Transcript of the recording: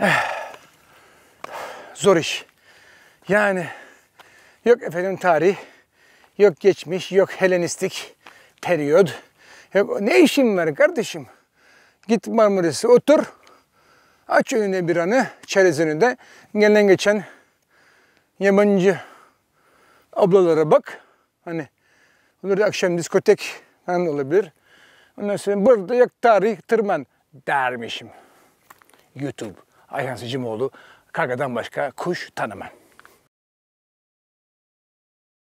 Eh. Zor iş. Yani yok efendim tarih, yok geçmiş, yok Helenistik periyod. Yok, ne işin var kardeşim? Git Marmaris'e otur, aç önüne bir anı, çerezini önünde gelen geçen yabancı ablalara bak. Hani olur da akşam diskotek falan olabilir. Ondan sonra burada yok tarih tırman dermişim. YouTube. Ayhan Sicimoğlu kargadan başka kuş tanımam.